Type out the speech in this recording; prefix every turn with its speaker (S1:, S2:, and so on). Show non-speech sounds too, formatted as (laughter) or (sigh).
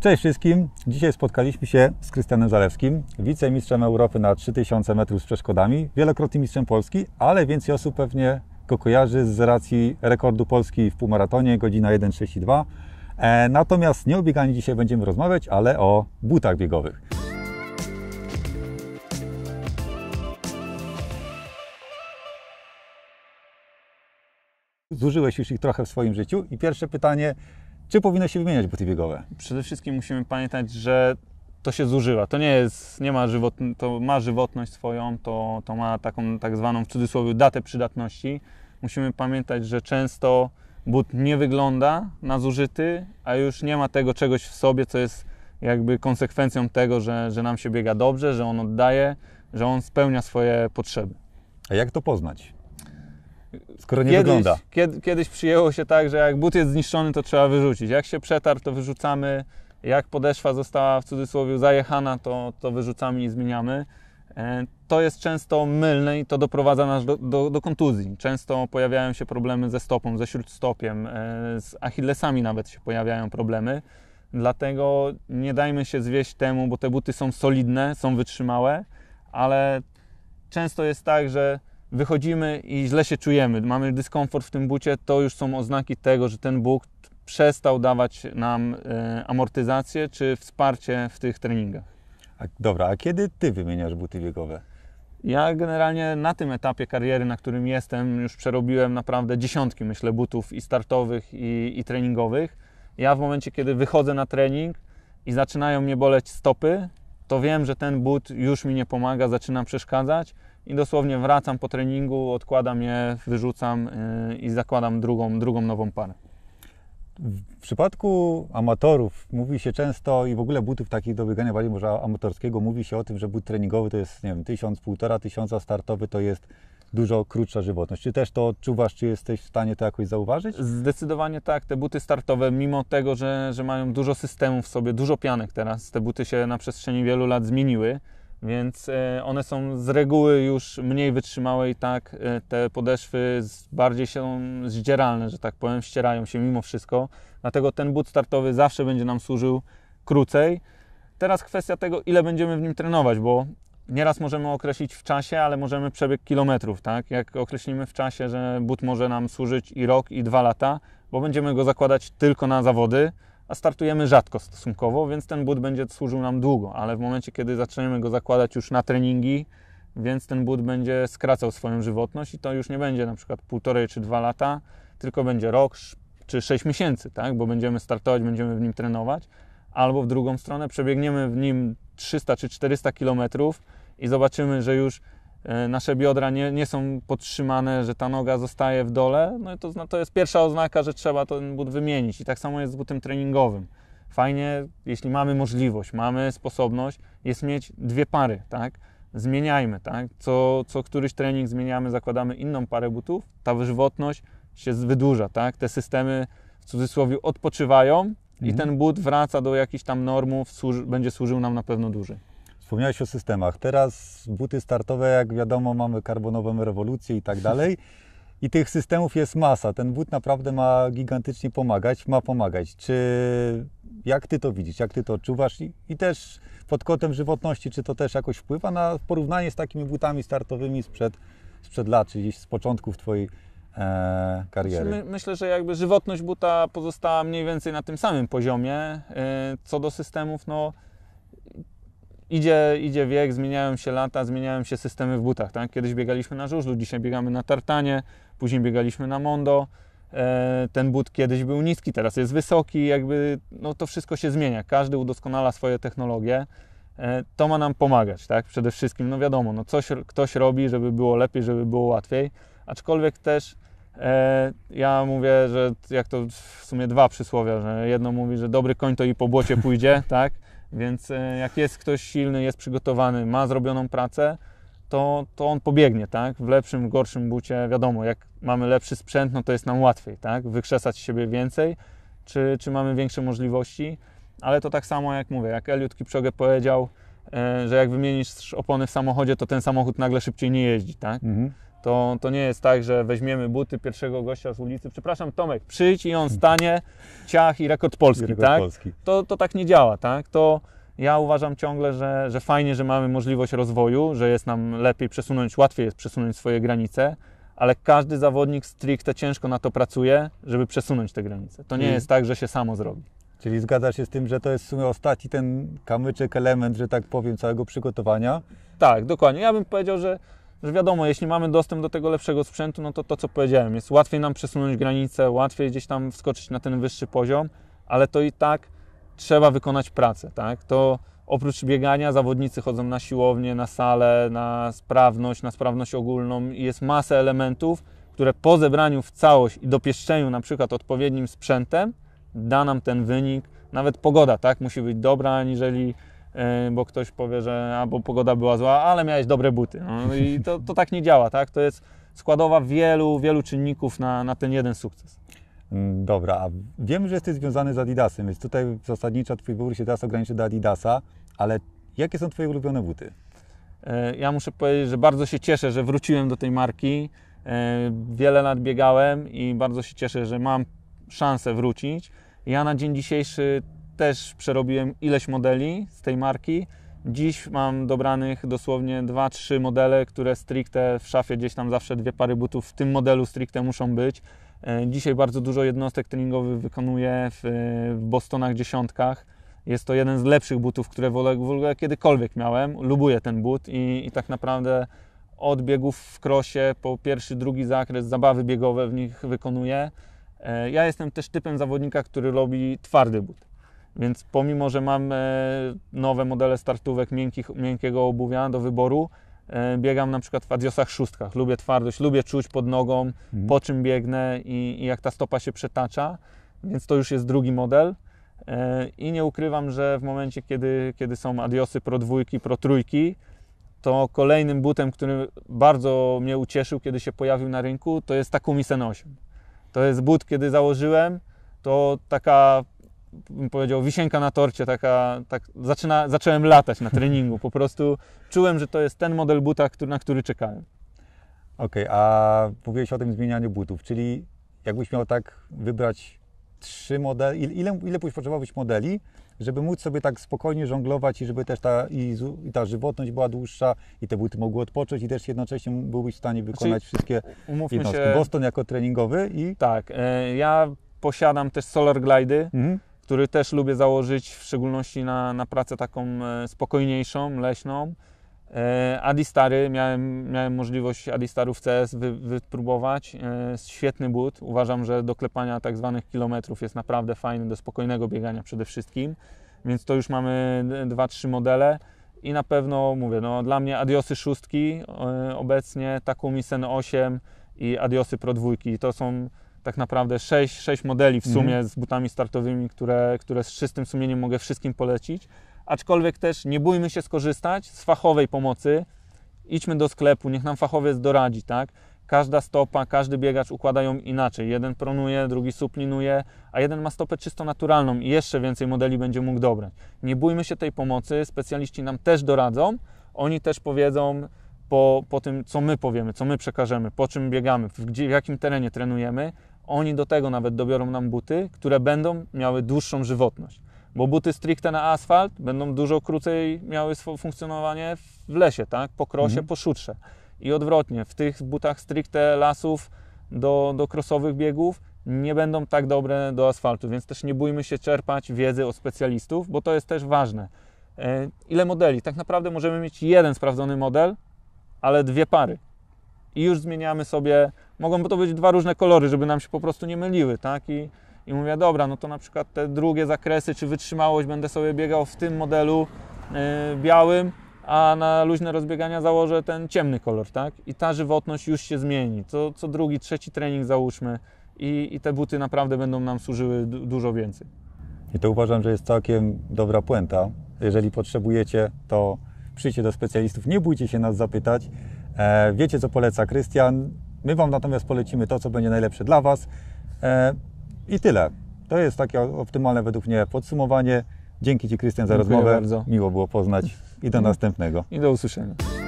S1: Cześć wszystkim. Dzisiaj spotkaliśmy się z Krystianem Zalewskim, wicemistrzem Europy na 3000 metrów z przeszkodami, wielokrotnym mistrzem Polski, ale więcej osób pewnie go kojarzy z racji rekordu Polski w półmaratonie, godzina 1.32. E, natomiast nie o bieganiu dzisiaj będziemy rozmawiać, ale o butach biegowych. Zużyłeś już ich trochę w swoim życiu i pierwsze pytanie, czy powinno się wymieniać buty biegowe? Przede wszystkim musimy pamiętać, że to się zużywa. To nie jest, nie ma żywot, to ma żywotność
S2: swoją, to, to ma taką tak zwaną w cudzysłowie datę przydatności. Musimy pamiętać, że często but nie wygląda na zużyty, a już nie ma tego czegoś w sobie, co jest jakby konsekwencją tego, że, że nam się biega dobrze, że on oddaje, że on spełnia
S1: swoje potrzeby. A jak to poznać? skoro nie kiedyś, wygląda.
S2: Kiedy, kiedyś przyjęło się tak, że jak but jest zniszczony, to trzeba wyrzucić. Jak się przetarł, to wyrzucamy. Jak podeszwa została w cudzysłowie zajechana, to, to wyrzucamy i zmieniamy. E, to jest często mylne i to doprowadza nas do, do, do kontuzji. Często pojawiają się problemy ze stopą, ze śródstopiem, e, z achillesami nawet się pojawiają problemy. Dlatego nie dajmy się zwieść temu, bo te buty są solidne, są wytrzymałe, ale często jest tak, że wychodzimy i źle się czujemy, mamy dyskomfort w tym bucie, to już są oznaki tego, że ten but przestał dawać nam e, amortyzację czy wsparcie w tych treningach.
S1: A, dobra, a kiedy ty wymieniasz buty biegowe?
S2: Ja generalnie na tym etapie kariery, na którym jestem, już przerobiłem naprawdę dziesiątki, myślę, butów i startowych, i, i treningowych. Ja w momencie, kiedy wychodzę na trening i zaczynają mnie boleć stopy, to wiem, że ten but już mi nie pomaga, zaczyna przeszkadzać i dosłownie wracam po treningu, odkładam je, wyrzucam y, i
S1: zakładam drugą, drugą nową parę. W przypadku amatorów mówi się często i w ogóle butów takich do biegania bardziej może amatorskiego mówi się o tym, że but treningowy to jest, nie wiem, tysiąc, półtora tysiąca, startowy to jest dużo krótsza żywotność. Czy też to odczuwasz, czy jesteś w stanie to jakoś zauważyć?
S2: Zdecydowanie tak. Te buty startowe, mimo tego, że, że mają dużo systemów w sobie, dużo pianek teraz, te buty się na przestrzeni wielu lat zmieniły, więc e, one są z reguły już mniej wytrzymałe i tak e, te podeszwy bardziej się zdzieralne, że tak powiem, ścierają się mimo wszystko. Dlatego ten but startowy zawsze będzie nam służył krócej. Teraz kwestia tego, ile będziemy w nim trenować, bo nieraz możemy określić w czasie, ale możemy przebieg kilometrów, tak? Jak określimy w czasie, że but może nam służyć i rok, i dwa lata, bo będziemy go zakładać tylko na zawody, a startujemy rzadko stosunkowo, więc ten but będzie służył nam długo, ale w momencie, kiedy zaczniemy go zakładać już na treningi, więc ten but będzie skracał swoją żywotność i to już nie będzie na przykład półtorej czy dwa lata, tylko będzie rok czy sześć miesięcy, tak? bo będziemy startować, będziemy w nim trenować, albo w drugą stronę przebiegniemy w nim 300 czy 400 kilometrów i zobaczymy, że już E, nasze biodra nie, nie są podtrzymane, że ta noga zostaje w dole, no to, to jest pierwsza oznaka, że trzeba ten but wymienić. I tak samo jest z butem treningowym. Fajnie, jeśli mamy możliwość, mamy sposobność, jest mieć dwie pary, tak? Zmieniajmy, tak? Co, co któryś trening zmieniamy, zakładamy inną parę butów, ta żywotność się wydłuża, tak? Te systemy w cudzysłowie odpoczywają mhm. i ten but wraca do
S1: jakichś tam normów, służy, będzie służył nam na pewno dłużej. Wspomniałeś o systemach. Teraz buty startowe, jak wiadomo, mamy karbonową rewolucję i tak dalej. I tych systemów jest masa. Ten but naprawdę ma gigantycznie pomagać, ma pomagać. Czy jak ty to widzisz, jak ty to odczuwasz? I, i też pod kątem żywotności, czy to też jakoś wpływa na porównanie z takimi butami startowymi sprzed, sprzed lat, czyli z początków twojej e, kariery? Znaczy,
S2: my, myślę, że jakby żywotność buta pozostała mniej więcej na tym samym poziomie. E, co do systemów, no idzie, idzie wiek, zmieniają się lata, zmieniają się systemy w butach. Tak? Kiedyś biegaliśmy na żużlu, dzisiaj biegamy na tartanie, później biegaliśmy na mondo. E, ten but kiedyś był niski, teraz jest wysoki, jakby no to wszystko się zmienia. Każdy udoskonala swoje technologie. E, to ma nam pomagać, tak? Przede wszystkim, no wiadomo, no coś ktoś robi, żeby było lepiej, żeby było łatwiej, aczkolwiek też e, ja mówię, że jak to w sumie dwa przysłowia, że jedno mówi, że dobry koń to i po błocie pójdzie, (laughs) tak? Więc e, jak jest ktoś silny, jest przygotowany, ma zrobioną pracę, to, to on pobiegnie, tak? W lepszym, gorszym bucie, wiadomo, jak mamy lepszy sprzęt, no to jest nam łatwiej, tak? Wykrzesać siebie więcej, czy, czy mamy większe możliwości, ale to tak samo jak mówię, jak Eliud Kipczogę powiedział, e, że jak wymienisz opony w samochodzie, to ten samochód nagle szybciej nie jeździ, tak? Mhm. To, to nie jest tak, że weźmiemy buty pierwszego gościa z ulicy, przepraszam Tomek, przyjdź i on stanie, ciach i rekord polski, I rekord tak? Polski. To, to tak nie działa, tak? To ja uważam ciągle, że, że fajnie, że mamy możliwość rozwoju, że jest nam lepiej przesunąć, łatwiej jest przesunąć swoje granice, ale każdy zawodnik stricte ciężko na
S1: to pracuje, żeby przesunąć te granice. To nie I... Mhm. jest tak, że się samo zrobi. Czyli zgadzasz się z tym, że to jest w sumie ostatni ten kamyczek, element, że tak powiem, całego przygotowania? Tak, dokładnie. Ja
S2: bym powiedział, że że wiadomo, jeśli mamy dostęp do tego lepszego sprzętu, no to to, co powiedziałem, jest łatwiej nam przesunąć granice, łatwiej gdzieś tam wskoczyć na ten wyższy poziom, ale to i tak trzeba wykonać pracę, tak? To oprócz biegania zawodnicy chodzą na siłownię, na salę, na sprawność, na sprawność ogólną i jest masa elementów, które po zebraniu w całość i dopieszczeniu na przykład odpowiednim sprzętem da nam ten wynik. Nawet pogoda, tak? Musi być dobra, aniżeli E, bo ktoś powie, że albo pogoda była zła, ale miałeś dobre
S1: buty. No i
S2: to, to tak nie działa, tak? To jest składowa wielu, wielu czynników na, na ten
S1: jeden sukces. Mm, dobra, a wiem, że jesteś związany z Adidasem, więc tutaj zasadniczo Twój wybór się teraz ograniczy do Adidasa, ale jakie są Twoje ulubione buty?
S2: E, ja muszę powiedzieć, że bardzo się cieszę, że wróciłem do tej marki. E, wiele lat biegałem i bardzo się cieszę, że mam szansę wrócić. Ja na dzień dzisiejszy też przerobiłem ileś modeli z tej marki. Dziś mam dobranych dosłownie 2-3 modele, które stricte w szafie gdzieś tam zawsze dwie pary butów w tym modelu stricte muszą być. E, dzisiaj bardzo dużo jednostek treningowych wykonuję w, Bostonach dziesiątkach. Jest to jeden z lepszych butów, które w ogóle kiedykolwiek miałem. Lubuję ten but i, i tak naprawdę od biegów w krosie po pierwszy, drugi zakres zabawy biegowe w nich wykonuję. E, ja jestem też typem zawodnika, który robi twardy but. Więc pomimo, że mam nowe modele startówek miękkich, miękkiego obuwia do wyboru, e, biegam na przykład w adiosach szóstkach. Lubię twardość, lubię czuć pod nogą, mhm. po czym biegnę i, i, jak ta stopa się przetacza. Więc to już jest drugi model. E, I nie ukrywam, że w momencie, kiedy, kiedy są adiosy pro dwójki, pro trójki, to kolejnym butem, który bardzo mnie ucieszył, kiedy się pojawił na rynku, to jest Takumi Sen 8. To jest but, kiedy założyłem, to taka bym powiedział, wisienka na torcie, taka, tak, zaczyna, zacząłem latać na treningu, po prostu czułem, że to jest ten model buta,
S1: który, na który czekałem. Okej, okay, a mówiłeś o tym zmienianiu butów, czyli jakbyś miał tak wybrać trzy modele, ile, ile byś potrzebowałbyś modeli, żeby móc sobie tak spokojnie żonglować i żeby też ta, i, i, ta żywotność była dłuższa i te buty mogły odpocząć i też jednocześnie byłbyś w stanie wykonać znaczy, wszystkie jednostki. Się, Boston jako treningowy i...
S2: Tak, e, ja posiadam też Solar Glide'y, mhm który też lubię założyć, w szczególności na, na pracę taką e, spokojniejszą, leśną. E, Adistary, miałem, miałem możliwość Adistarów CS wy, wypróbować. E, świetny but. Uważam, że do klepania tak zwanych kilometrów jest naprawdę fajny, do spokojnego biegania przede wszystkim. Więc to już mamy 2-3 modele. I na pewno mówię, no dla mnie Adiosy szóstki obecnie, Takumi Sen 8 i Adiosy Pro dwójki. To są tak naprawdę 6, 6 modeli w mhm. sumie mm z butami startowymi, które, które z czystym sumieniem mogę wszystkim polecić. Aczkolwiek też nie bójmy się skorzystać z fachowej pomocy. Idźmy do sklepu, niech nam fachowiec doradzi, tak? Każda stopa, każdy biegacz układa ją inaczej. Jeden pronuje, drugi suplinuje, a jeden ma stopę czysto naturalną i jeszcze więcej modeli będzie mógł dobrać. Nie bójmy się tej pomocy, specjaliści nam też doradzą. Oni też powiedzą, po, po tym, co my powiemy, co my przekażemy, po czym biegamy, w, gdzie, w jakim terenie trenujemy, oni do tego nawet dobiorą nam buty, które będą miały dłuższą żywotność. Bo buty stricte na asfalt będą dużo krócej miały swoje funkcjonowanie w lesie, tak? Po krosie, mhm. po szutrze. I odwrotnie, w tych butach stricte lasów do, do krosowych biegów nie będą tak dobre do asfaltu, więc też nie bójmy się czerpać wiedzy od specjalistów, bo to jest też ważne. E, ile modeli? Tak naprawdę możemy mieć jeden sprawdzony model, ale dwie pary. I już zmieniamy sobie mogą to być dwa różne kolory, żeby nam się po prostu nie myliły, tak? I, i mówię, dobra, no to na przykład te drugie zakresy czy wytrzymałość będę sobie biegał w tym modelu yy, białym, a na luźne rozbiegania założę ten ciemny kolor, tak? I ta żywotność już się zmieni. Co, co drugi, trzeci trening załóżmy i, i te buty naprawdę będą nam służyły dużo więcej.
S1: I to uważam, że jest całkiem dobra puenta. Jeżeli potrzebujecie, to przyjdźcie do specjalistów, nie bójcie się nas zapytać. E, wiecie, co poleca Krystian, My Wam natomiast polecimy to, co będzie najlepsze dla Was. E, I tyle. To jest takie optymalne według mnie podsumowanie. Dzięki Ci, Krystian, za Dziękuję rozmowę. Bardzo. Miło było poznać i do mhm. następnego. I do usłyszenia.